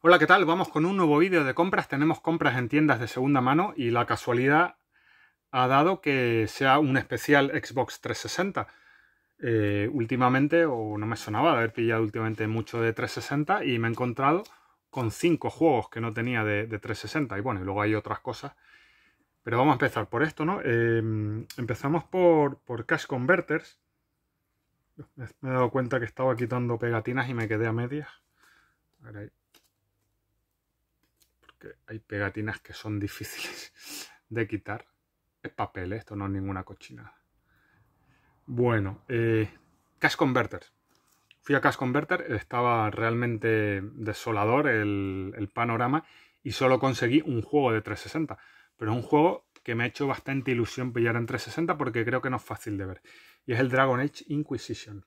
Hola, ¿qué tal? Vamos con un nuevo vídeo de compras. Tenemos compras en tiendas de segunda mano y la casualidad ha dado que sea un especial Xbox 360. Eh, últimamente, o no me sonaba de haber pillado últimamente mucho de 360 y me he encontrado con cinco juegos que no tenía de, 360. Y bueno, y luego hay otras cosas. Pero vamos a empezar por esto, ¿no? Em, empezamos por, por Cash Converters. Me he dado cuenta que estaba quitando pegatinas y me quedé a medias. Que hay pegatinas que son difíciles de quitar. Es papel, ¿eh? esto no es ninguna cochinada. Bueno, eh, Cash Converter. Fui a Cash Converter, estaba realmente desolador el, panorama y solo conseguí un juego de 360. Pero es un juego que me ha hecho bastante ilusión pillar en 360 porque creo que no es fácil de ver. Y es el Dragon Age Inquisition.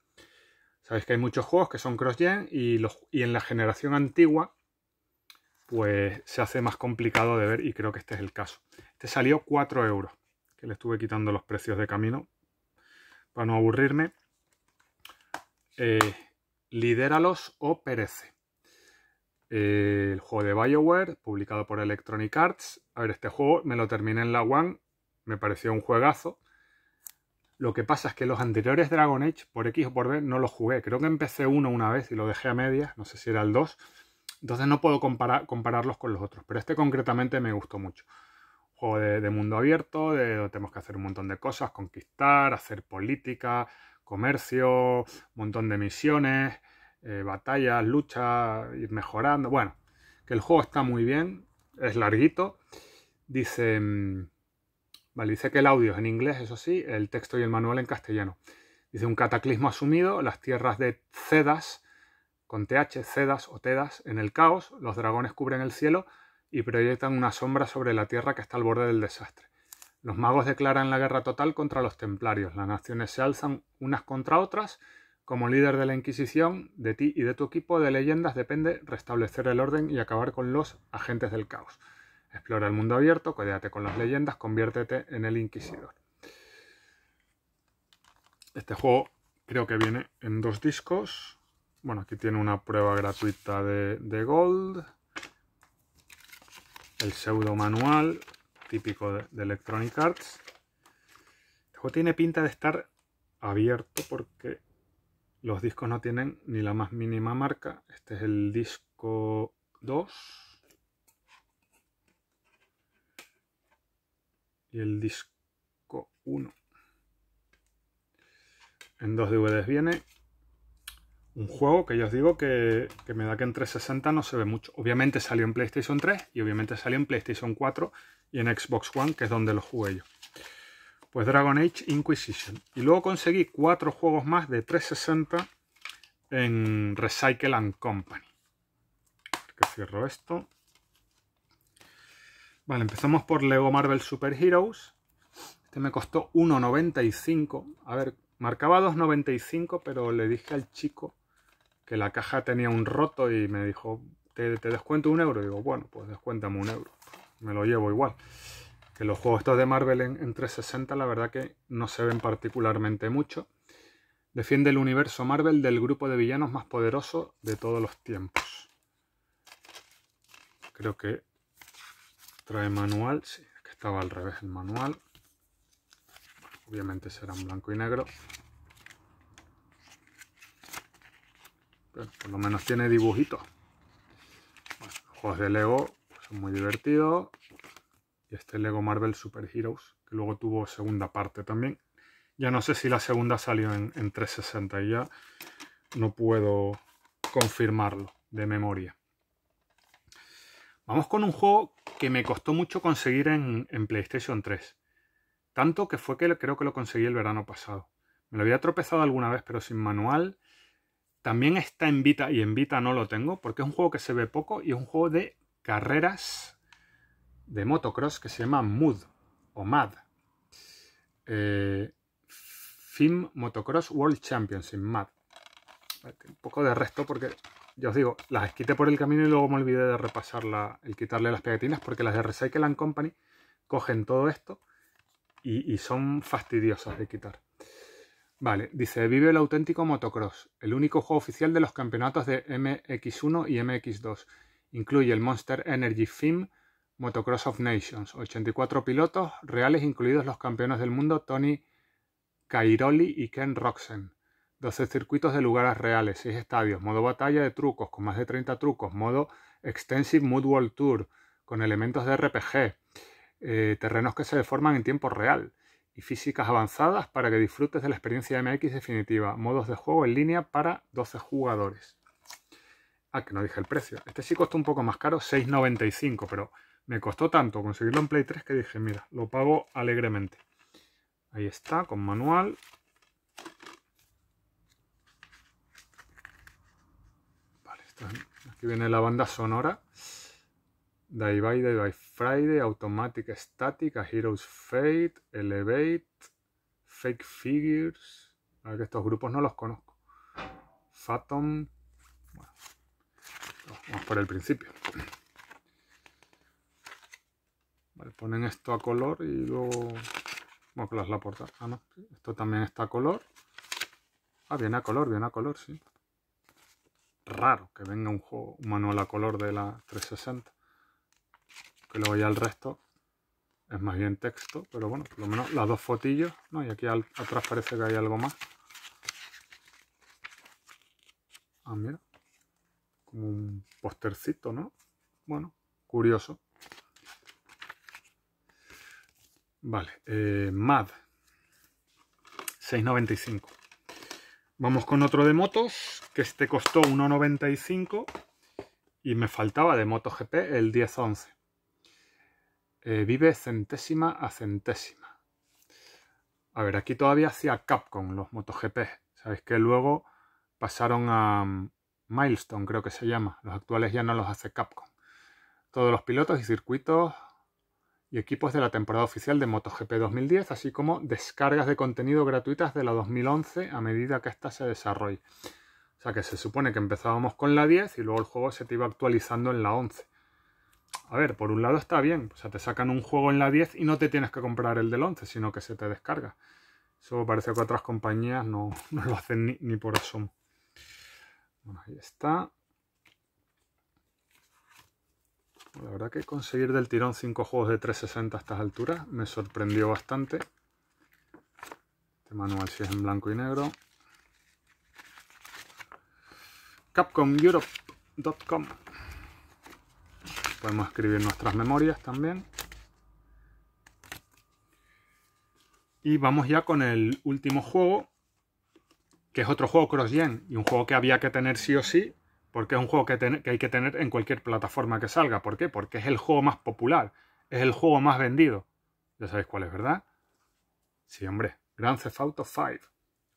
Sabéis que hay muchos juegos que son cross-gen y, y, en la generación antigua pues se hace más complicado de ver y creo que este es el caso. Este salió 4 euros, que le estuve quitando los precios de camino para no aburrirme. Eh, Lidéralos o perece. Eh, el juego de Bioware, publicado por Electronic Arts. A ver, este juego me lo terminé en la One, me pareció un juegazo. Lo que pasa es que los anteriores Dragon Age, por X o por B, no los jugué. Creo que empecé uno una vez y lo dejé a medias, no sé si era el 2 entonces no puedo compararlos con los otros, pero este concretamente me gustó mucho. Juego de, mundo abierto, donde tenemos que hacer un montón de cosas, conquistar, hacer política, comercio, un montón de misiones, eh, batallas, luchas, ir mejorando. Bueno, que el juego está muy bien, es larguito. Dice, mm, vale, dice que el audio es en inglés, eso sí, el texto y el manual en castellano. Dice un cataclismo asumido, las tierras de Cedas con TH, cedas o tedas, en el caos, los dragones cubren el cielo y proyectan una sombra sobre la tierra que está al borde del desastre. Los magos declaran la guerra total contra los templarios. Las naciones se alzan unas contra otras. Como líder de la Inquisición, de ti y de tu equipo de leyendas depende restablecer el orden y acabar con los agentes del caos. Explora el mundo abierto, codéate con las leyendas, conviértete en el Inquisidor. Este juego creo que viene en dos discos. Bueno, aquí tiene una prueba gratuita de, Gold. El pseudo manual, típico de, Electronic Arts. tiene pinta de estar abierto porque los discos no tienen ni la más mínima marca. Este es el disco 2. Y el disco 1. En dos DVDs viene un juego que ya os digo que, me da que en 360 no se ve mucho. Obviamente salió en PlayStation 3 y obviamente salió en PlayStation 4 y en Xbox One, que es donde lo jugué yo. Pues Dragon Age Inquisition. Y luego conseguí cuatro juegos más de 360 en Recycle and Company. Que cierro esto. Vale, empezamos por Lego Marvel Super Heroes. Este me costó 1.95. A ver, marcaba 2.95, pero le dije al chico que la caja tenía un roto y me dijo, ¿te, descuento un euro? Y digo, bueno, pues descuéntame un euro. Me lo llevo igual. Que los juegos estos de Marvel en, en 360 la verdad que no se ven particularmente mucho. Defiende el universo Marvel del grupo de villanos más poderoso de todos los tiempos. Creo que trae manual. Sí, que estaba al revés el manual. Obviamente será en blanco y negro. Pues, por lo menos tiene dibujitos. Los juegos de Lego pues, son muy divertidos. Y este Lego Marvel Super Heroes, que luego tuvo segunda parte también. Ya no sé si la segunda salió en, 360 y ya no puedo confirmarlo de memoria. Vamos con un juego que me costó mucho conseguir en, en, PlayStation 3. Tanto que fue que creo que lo conseguí el verano pasado. Me lo había tropezado alguna vez, pero sin manual también está en Vita y en Vita no lo tengo porque es un juego que se ve poco y es un juego de carreras de motocross que se llama MUD o MAD. Eh, FIM Motocross World Championship MAD. Un poco de resto porque, ya os digo, las quité por el camino y luego me olvidé de repasar el quitarle las pegatinas porque las de Recycle Company cogen todo esto y son fastidiosas de quitar. Vale, dice, vive el auténtico motocross, el único juego oficial de los campeonatos de MX1 y MX2. Incluye el Monster Energy Film Motocross of Nations, 84 pilotos reales, incluidos los campeones del mundo Tony Cairoli y Ken Roxen. 12 circuitos de lugares reales, 6 estadios, modo batalla de trucos con más de 30 trucos, modo Extensive Mood World Tour con elementos de RPG, eh, terrenos que se deforman en tiempo real y físicas avanzadas para que disfrutes de la experiencia de MX definitiva, modos de juego en línea para 12 jugadores. Ah, que no dije el precio. Este sí costó un poco más caro, 6,95, pero me costó tanto conseguirlo en Play 3 que dije, mira, lo pago alegremente. Ahí está, con manual. Vale, aquí viene la banda sonora. Die by Friday, Automatic Static, A Fate, Elevate, Fake Figures. A ver que estos grupos no los conozco. Fatom. Bueno, vamos por el principio. Vale, ponen esto a color y luego. Bueno, que las la portada. Ah, no. Esto también está a color. Ah, viene a color, viene a color, sí. Raro que venga un, juego, un manual a color de la 360 que luego ya el resto es más bien texto, pero bueno, por lo menos las dos fotillos, Y aquí atrás parece que hay algo más. Ah, mira, como un postercito, ¿no? Bueno, curioso. Vale, eh, MAD 695. Vamos con otro de motos, que este costó 1.95 y me faltaba de MotoGP el 1011. Eh, vive centésima a centésima. A ver, aquí todavía hacía Capcom los MotoGP. Sabéis que luego pasaron a mm, Milestone, creo que se llama. Los actuales ya no los hace Capcom. Todos los pilotos y circuitos y equipos de la temporada oficial de MotoGP 2010, así como descargas de contenido gratuitas de la 2011 a medida que ésta se desarrolle. O sea que se supone que empezábamos con la 10 y luego el juego se te iba actualizando en la 11 a ver, por un lado está bien, o sea, te sacan un juego en la 10 y no te tienes que comprar el del 11, sino que se te descarga. Eso parece que otras compañías no, lo hacen ni, por asomo. Bueno, ahí está. La verdad que conseguir del tirón 5 juegos de 360 a estas alturas me sorprendió bastante. Este manual si es en blanco y negro. CapcomEurope.com Podemos escribir nuestras memorias también. Y vamos ya con el último juego, que es otro juego cross-gen y un juego que había que tener sí o sí, porque es un juego que, hay que tener en cualquier plataforma que salga. ¿Por qué? Porque es el juego más popular, es el juego más vendido. Ya sabéis cuál es, ¿verdad? Sí, hombre, Grand Theft Auto 5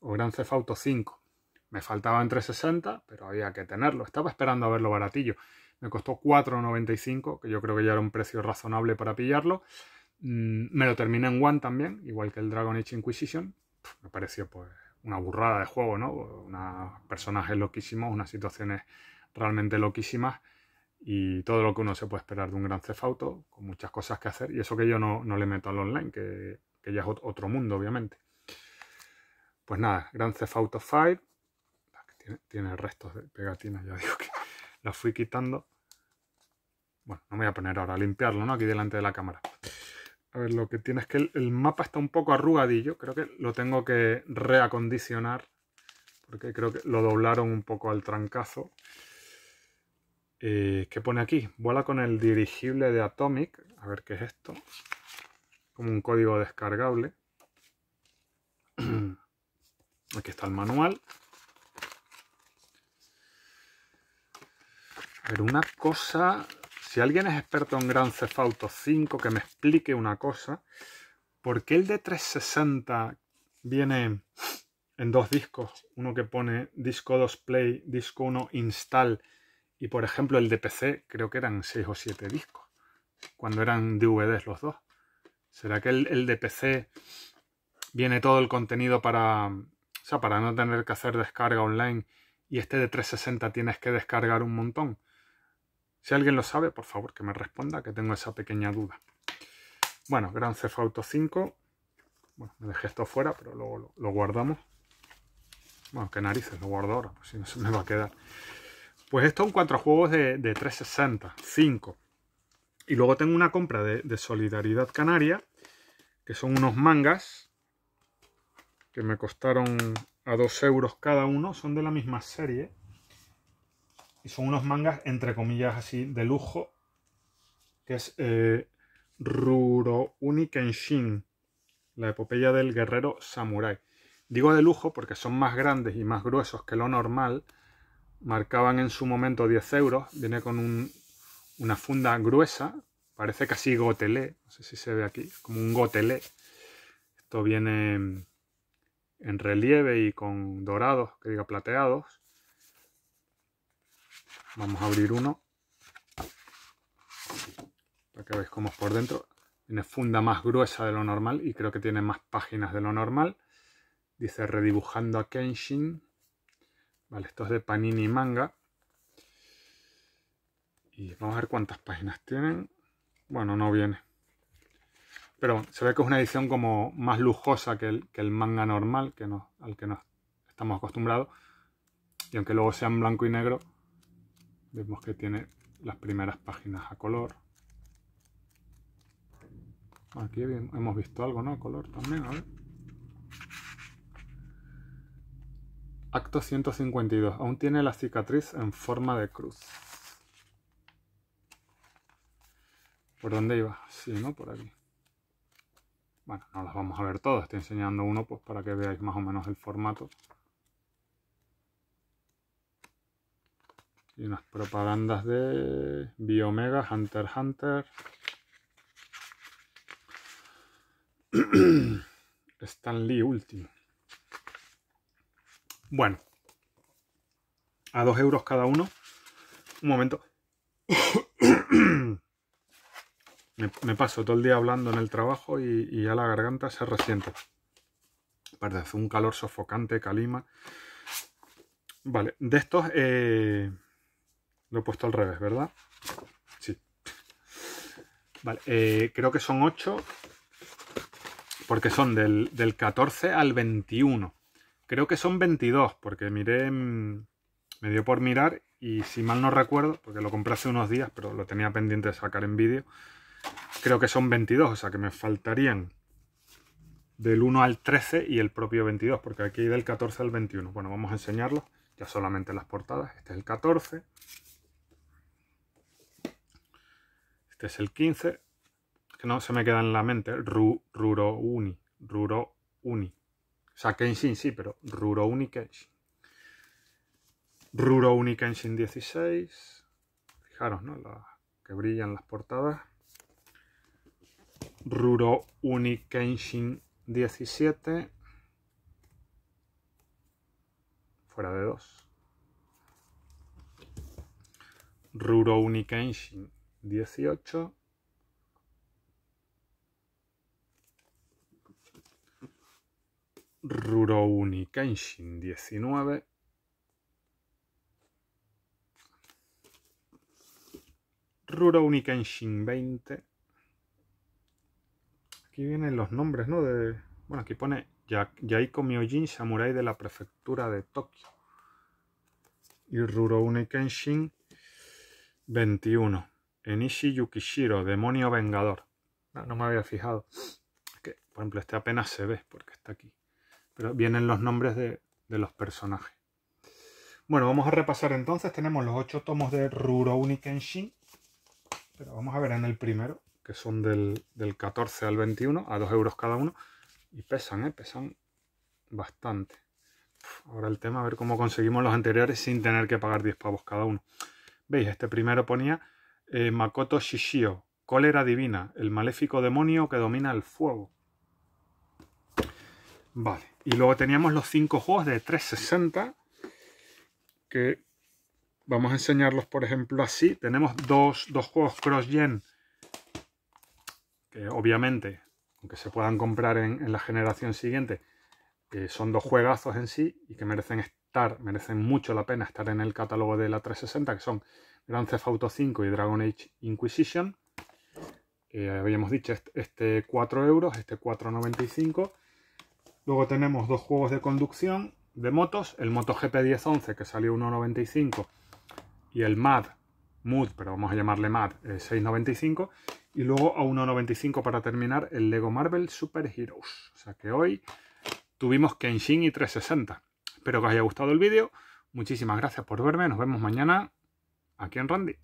o Grand Theft Auto 5. Me faltaba entre 60, pero había que tenerlo. Estaba esperando a verlo baratillo. Me costó 4,95, que yo creo que ya era un precio razonable para pillarlo. Mm, me lo terminé en One también, igual que el Dragon Age Inquisition. me pareció pues una burrada de juego, ¿no? Unos personajes loquísimos, unas situaciones realmente loquísimas y todo lo que uno se puede esperar de un gran cefauto, con muchas cosas que hacer. Y eso que yo no, le meto al online, que, ya es otro mundo, obviamente. Pues nada, Gran Cefauto 5. Ah, tiene, tiene restos de pegatinas, ya digo que las fui quitando. Bueno, no me voy a poner ahora a limpiarlo, ¿no? Aquí delante de la cámara. A ver, lo que tiene es que el, mapa está un poco arrugadillo. Creo que lo tengo que reacondicionar. Porque creo que lo doblaron un poco al trancazo. Eh, ¿Qué pone aquí? Vuela con el dirigible de Atomic. A ver qué es esto. Como un código descargable. Aquí está el manual. A ver, una cosa si alguien es experto en Gran Theft Auto 5, que me explique una cosa. ¿Por qué el de 360 viene en dos discos? Uno que pone disco 2 play, disco 1 install. Y por ejemplo el de PC creo que eran 6 o 7 discos. Cuando eran DVDs los dos. ¿Será que el, el de PC viene todo el contenido para, para no tener que hacer descarga online y este de 360 tienes que descargar un montón. Si alguien lo sabe, por favor que me responda, que tengo esa pequeña duda. Bueno, Gran Auto 5. Bueno, me dejé esto fuera, pero luego lo, guardamos. Bueno, qué narices, lo guardo ahora, pues si no se me va a quedar. Pues estos son cuatro juegos de, 360, 5. Y luego tengo una compra de, de, Solidaridad Canaria, que son unos mangas que me costaron a 2 euros cada uno, son de la misma serie. Y son unos mangas, entre comillas, así de lujo, que es Ruro eh, Rurouni Kenshin, la epopeya del guerrero samurái. Digo de lujo porque son más grandes y más gruesos que lo normal. Marcaban en su momento 10 euros. Viene con una funda gruesa. Parece casi gotelé. No sé si se ve aquí. Como un gotelé. Esto viene en relieve y con dorados, que diga plateados vamos a abrir uno para que veáis cómo es por dentro tiene funda más gruesa de lo normal y creo que tiene más páginas de lo normal dice redibujando a Kenshin vale, esto es de Panini Manga y vamos a ver cuántas páginas tienen bueno, no viene pero se ve que es una edición como más lujosa que el, manga normal que al que nos estamos acostumbrados y aunque luego sean blanco y negro Vemos que tiene las primeras páginas a color. Aquí hemos visto algo, ¿no? A color también, a ver. Acto 152. Aún tiene la cicatriz en forma de cruz. ¿Por dónde iba? Sí, ¿no? Por aquí. Bueno, no las vamos a ver todas. Estoy enseñando uno pues para que veáis más o menos el formato. Y unas propagandas de Biomega, Hunter Hunter. Stan último. Bueno. A dos euros cada uno. Un momento. me, paso todo el día hablando en el trabajo y, ya la garganta se resiente. Parece un calor sofocante, calima. Vale, de estos... Eh, lo he puesto al revés, ¿verdad? Sí. Vale, eh, creo que son 8 porque son del, del, 14 al 21. Creo que son 22 porque miré, me dio por mirar y si mal no recuerdo, porque lo compré hace unos días, pero lo tenía pendiente de sacar en vídeo, creo que son 22, o sea que me faltarían del 1 al 13 y el propio 22, porque aquí hay del 14 al 21. Bueno, vamos a enseñarlo. ya solamente las portadas. Este es el 14, es el 15. Que no se me queda en la mente. Ruro Uni. Ruro Uni. O sea, Kenshin sí, pero Ruro Uni Kenshin. Ruro Uni Kenshin 16. Fijaros, ¿no? que brillan las portadas. Ruro Uni Kenshin 17. Fuera de dos. Ruro Uni Kenshin 18. Rurouni Kenshin 19. Rurouni Kenshin 20. Aquí vienen los nombres, ¿no? De, bueno, aquí pone Yaiko Myojin, samurai de la prefectura de Tokio. Y Rurouni Kenshin 21. Enishi Yukishiro, demonio vengador. No, me había fijado. que, por ejemplo, este apenas se ve porque está aquí. Pero vienen los nombres de, los personajes. Bueno, vamos a repasar entonces. Tenemos los ocho tomos de Rurouni Kenshin. Pero vamos a ver en el primero, que son del, 14 al 21, a 2 euros cada uno. Y pesan, ¿eh? Pesan bastante. ahora el tema, a ver cómo conseguimos los anteriores sin tener que pagar 10 pavos cada uno. ¿Veis? Este primero ponía eh, Makoto Shishio, Cólera Divina, el maléfico demonio que domina el fuego. Vale, y luego teníamos los cinco juegos de 360, que vamos a enseñarlos, por ejemplo, así. Tenemos dos, dos juegos cross-gen, que obviamente, aunque se puedan comprar en, la generación siguiente, que eh, son dos juegazos en sí y que merecen estar, merecen mucho la pena estar en el catálogo de la 360, que son Grand Theft Auto 5 y Dragon Age Inquisition. Eh, habíamos dicho este, 4 euros, este 4,95. Luego tenemos dos juegos de conducción de motos, el Moto MotoGP 1011 que salió 1,95 y el MAD, MUD, pero vamos a llamarle MAD, 6,95 eh, y luego a 1,95 para terminar el Lego Marvel Super Heroes. O sea que hoy tuvimos Kenshin y 360. Espero que os haya gustado el vídeo. Muchísimas gracias por verme. Nos vemos mañana aquí en Randy.